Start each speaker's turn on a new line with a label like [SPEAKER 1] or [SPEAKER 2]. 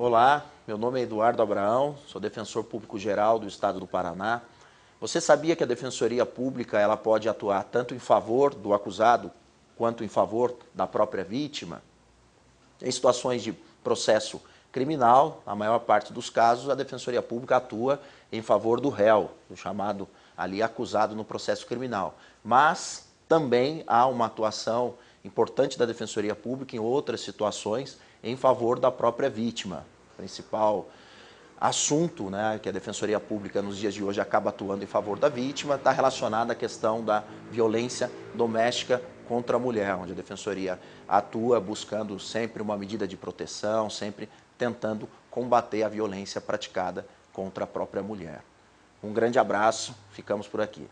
[SPEAKER 1] Olá, meu nome é Eduardo Abraão, sou defensor público geral do Estado do Paraná. Você sabia que a Defensoria Pública ela pode atuar tanto em favor do acusado quanto em favor da própria vítima? Em situações de processo criminal, a maior parte dos casos, a Defensoria Pública atua em favor do réu, do chamado ali acusado no processo criminal. Mas também há uma atuação importante da Defensoria Pública em outras situações em favor da própria vítima. Principal assunto né, que a Defensoria Pública nos dias de hoje acaba atuando em favor da vítima está relacionado à questão da violência doméstica contra a mulher, onde a Defensoria atua buscando sempre uma medida de proteção, sempre tentando combater a violência praticada contra a própria mulher. Um grande abraço, ficamos por aqui.